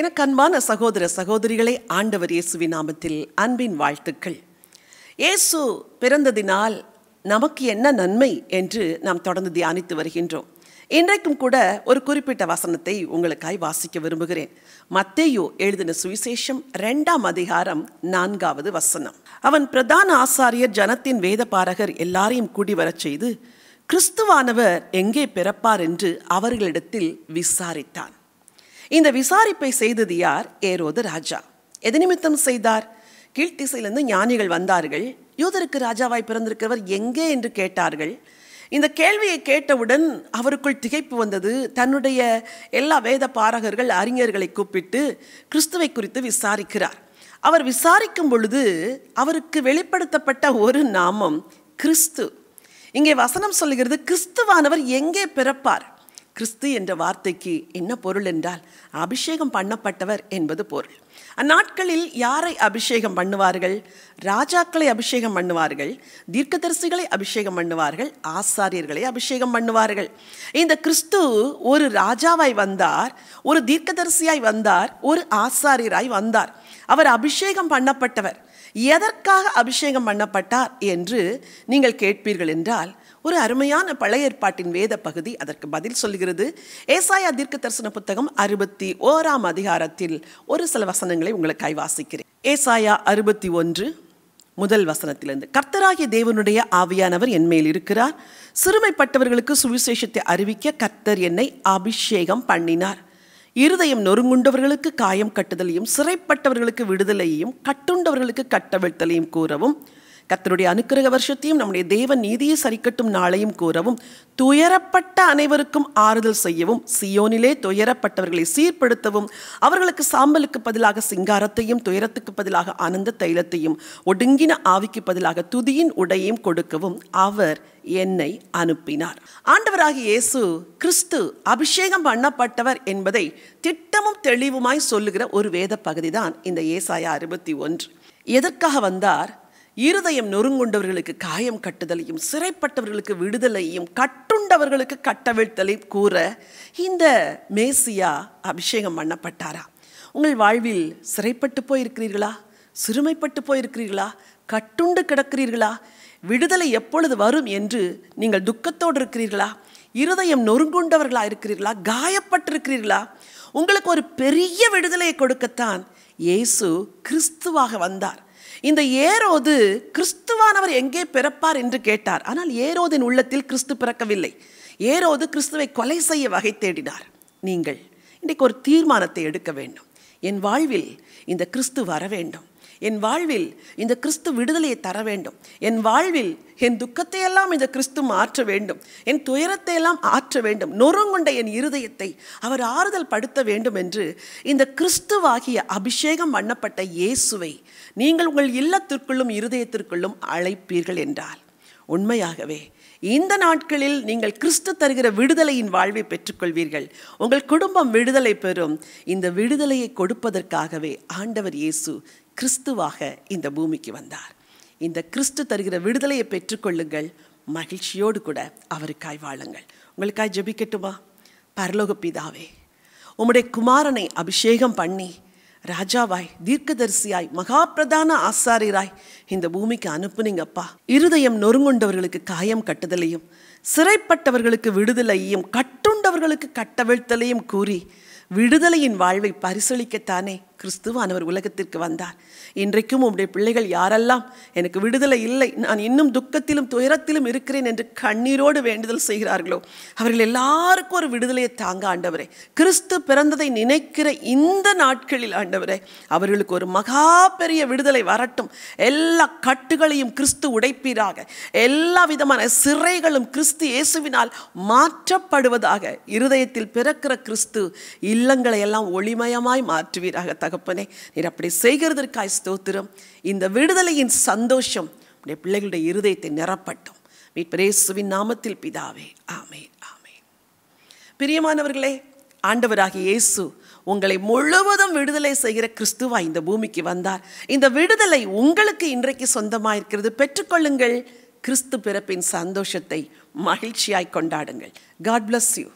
எனக்கு அன்பான சகோதர சகோதரிகளை ஆண்டவர் இயேசுவின் நாமத்தில் அன்பின் வாழ்த்துக்கள் இயேசு பிறந்ததினால் நமக்கு என்ன நன்மை என்று நாம் தொடர்ந்து தியானித்து வருகின்றோம் இன்றைக்கும் கூட ஒரு குறிப்பிட்ட வசனத்தை உங்களுக்காய் வாசிக்க விரும்புகிறேன் மத்தேயோ எழுதின சுவிசேஷம் ரெண்டாம் அதிகாரம் நான்காவது வசனம் அவன் பிரதான ஆசாரியர் ஜனத்தின் வேதபாரகர் எல்லாரையும் கூடி வரச் செய்து கிறிஸ்துவானவர் எங்கே பிறப்பார் என்று அவர்களிடத்தில் விசாரித்தான் இந்த விசாரிப்பை செய்தது யார் ஏரோது ராஜா எது நிமித்தம் செய்தார் கீழ்த்திசையிலிருந்து ஞானிகள் வந்தார்கள் யூதருக்கு ராஜாவாய் பிறந்திருக்கிறவர் எங்கே என்று கேட்டார்கள் இந்த கேள்வியை கேட்டவுடன் அவருக்குள் திகைப்பு வந்தது தன்னுடைய எல்லா வேத பாரகர்கள் அறிஞர்களை கூப்பிட்டு கிறிஸ்துவை குறித்து விசாரிக்கிறார் அவர் விசாரிக்கும் பொழுது அவருக்கு வெளிப்படுத்தப்பட்ட ஒரு நாமம் கிறிஸ்து இங்கே வசனம் சொல்லுகிறது கிறிஸ்துவானவர் எங்கே பிறப்பார் கிறிஸ்து என்ற வார்த்தைக்கு என்ன பொருள் என்றால் அபிஷேகம் பண்ணப்பட்டவர் என்பது பொருள் அந்நாட்களில் யாரை அபிஷேகம் பண்ணுவார்கள் ராஜாக்களை அபிஷேகம் பண்ணுவார்கள் தீர்க்கதரிசிகளை அபிஷேகம் பண்ணுவார்கள் ஆசாரியர்களை அபிஷேகம் பண்ணுவார்கள் இந்த கிறிஸ்து ஒரு ராஜாவாய் வந்தார் ஒரு தீர்க்கதரிசியாய் வந்தார் ஒரு ஆசாரியராய் வந்தார் அவர் அபிஷேகம் பண்ணப்பட்டவர் எதற்காக அபிஷேகம் பண்ணப்பட்டார் என்று நீங்கள் கேட்பீர்கள் என்றால் ஒரு அருமையான பழைய ஏற்பாட்டின் வேத பகுதி அதற்கு பதில் சொல்கிறது ஏசாயா தீர்க்க தரிசன புத்தகம் அறுபத்தி ஓராம் அதிகாரத்தில் ஒரு சில வசனங்களை உங்களுக்காய் வாசிக்கிறேன் ஏசாயா அறுபத்தி ஒன்று முதல் வசனத்திலிருந்து கர்த்தராகிய தேவனுடைய ஆவியானவர் என் இருக்கிறார் சிறுமைப்பட்டவர்களுக்கு சுவிசேஷத்தை அறிவிக்க கர்த்தர் என்னை அபிஷேகம் பண்ணினார் இருதயம் நொறுங்குண்டவர்களுக்கு காயம் கட்டுதலையும் சிறைப்பட்டவர்களுக்கு விடுதலையையும் கட்டுண்டவர்களுக்கு கட்டவிழ்த்தலையும் கூறவும் கத்தருடைய அனுக்கிரக வருஷத்தையும் நம்முடைய தெய்வ நீதியை சரிக்கட்டும் நாளையும் கூறவும் துயரப்பட்ட அனைவருக்கும் ஆறுதல் செய்யவும் சியோனிலே துயரப்பட்டவர்களை சீர்படுத்தவும் அவர்களுக்கு சாம்பலுக்கு பதிலாக சிங்காரத்தையும் துயரத்துக்கு பதிலாக ஆனந்த தைலத்தையும் ஒடுங்கின ஆவிக்கு பதிலாக துதியின் உடையையும் கொடுக்கவும் அவர் என்னை அனுப்பினார் ஆண்டவராகி இயேசு கிறிஸ்து அபிஷேகம் பண்ணப்பட்டவர் என்பதை திட்டமும் தெளிவுமாய் சொல்லுகிற ஒரு வேத பகுதி தான் இந்த ஏசாயா அறுபத்தி ஒன்று எதற்காக வந்தார் இருதயம் நொறுங்கொண்டவர்களுக்கு காயம் கட்டுதலையும் சிறைப்பட்டவர்களுக்கு விடுதலையும் கட்டுண்டவர்களுக்கு கட்டவிழ்த்தலையும் கூற இந்த மேசியா அபிஷேகம் பண்ணப்பட்டாரா உங்கள் வாழ்வில் சிறைப்பட்டு போயிருக்கிறீர்களா சிறுமைப்பட்டு போயிருக்கிறீர்களா கட்டுண்டு கிடக்கிறீர்களா விடுதலை எப்பொழுது வரும் என்று நீங்கள் துக்கத்தோடு இருக்கிறீர்களா இருதயம் நொறுங்குண்டவர்களா இருக்கிறீர்களா காயப்பட்டிருக்கிறீர்களா உங்களுக்கு ஒரு பெரிய விடுதலையை கொடுக்கத்தான் இயேசு கிறிஸ்துவாக வந்தார் இந்த ஏரோது கிறிஸ்துவானவர் எங்கே பிறப்பார் என்று கேட்டார் ஆனால் ஏரோதின் உள்ளத்தில் கிறிஸ்து பிறக்கவில்லை ஏரோது கிறிஸ்துவை கொலை செய்ய வகை தேடினார் நீங்கள் இன்றைக்கு ஒரு தீர்மானத்தை எடுக்க வேண்டும் என் வாழ்வில் இந்த கிறிஸ்து வர வேண்டும் என் வாழ்வில் இந்த கிறிஸ்து விடுதலையை தர வேண்டும் என் வாழ்வில் என் துக்கத்தையெல்லாம் இந்த கிறிஸ்து மாற்ற வேண்டும் என் துயரத்தை எல்லாம் ஆற்ற வேண்டும் நொறுங்குண்ட என் இருதயத்தை அவர் ஆறுதல் படுத்த வேண்டும் என்று இந்த கிறிஸ்துவாகிய அபிஷேகம் பண்ணப்பட்ட இயேசுவை நீங்கள் உங்கள் இல்லத்திற்குள்ளும் இருதயத்திற்குள்ளும் அழைப்பீர்கள் என்றால் உண்மையாகவே இந்த நாட்களில் நீங்கள் கிறிஸ்து தருகிற விடுதலையின் வாழ்வை பெற்றுக்கொள்வீர்கள் உங்கள் குடும்பம் விடுதலை பெறும் இந்த விடுதலையை கொடுப்பதற்காகவே ஆண்டவர் இயேசு கிறிஸ்துவாக இந்த பூமிக்கு வந்தார் இந்த கிறிஸ்து தருகிற விடுதலையை பெற்றுக்கொள்ளுங்கள் மகிழ்ச்சியோடு கூட அவருக்காய் வாழுங்கள் உங்களுக்காய் ஜபிக்கட்டுமா பரலோக பிதாவே உம்முடைய குமாரனை அபிஷேகம் பண்ணி ராஜாவாய் தீர்க்கதரிசியாய் மகா பிரதான ஆசாரியராய் இந்த பூமிக்கு அனுப்புனீங்கப்பா இருதயம் நொறுங்குண்டவர்களுக்கு காயம் கட்டுதலையும் சிறைப்பட்டவர்களுக்கு விடுதலையும் கட்டுண்டவர்களுக்கு கட்டவிழ்த்தலையும் கூறி விடுதலையின் வாழ்வை பரிசளிக்கத்தானே கிறிஸ்துவானவர் உலகத்திற்கு வந்தார் இன்றைக்கும் உம்முடைய பிள்ளைகள் யாரெல்லாம் எனக்கு விடுதலை இல்லை நான் இன்னும் துக்கத்திலும் துயரத்திலும் இருக்கிறேன் என்று கண்ணீரோடு வேண்டுதல் செய்கிறார்களோ அவர்கள் எல்லாருக்கும் ஒரு விடுதலையை தாங்க ஆண்டவரே கிறிஸ்து பிறந்ததை நினைக்கிற இந்த நாட்களில் ஆண்டவரே அவர்களுக்கு ஒரு மகா பெரிய விடுதலை வரட்டும் எல்லா கட்டுகளையும் கிறிஸ்து உடைப்பீராக எல்லா விதமான சிறைகளும் கிறிஸ்து இயேசுவினால் மாற்றப்படுவதாக இருதயத்தில் பிறக்கிற கிறிஸ்து இல்லை உள்ளங்களை எல்லாம் ஒளிமயமாய் மாற்றுவீராக தகப்பனே நீர் அப்படி செய்கிறதற்காய் ஸ்தோத்திரம் இந்த விடுதலையின் சந்தோஷம் உடைய பிள்ளைகளுடைய இருதயத்தை நிரப்பட்டும் மீட்பிரேசுவின் நாமத்தில் பிதாவே ஆமே ஆமே பிரியமானவர்களே ஆண்டவராகிய இயேசு உங்களை முழுவதும் விடுதலை செய்கிற கிறிஸ்துவா இந்த பூமிக்கு வந்தார் இந்த விடுதலை உங்களுக்கு இன்றைக்கு சொந்தமாயிருக்கிறது இருக்கிறது பெற்றுக்கொள்ளுங்கள் கிறிஸ்து பிறப்பின் சந்தோஷத்தை மகிழ்ச்சியாய் கொண்டாடுங்கள் காட் பிளஸ் யூ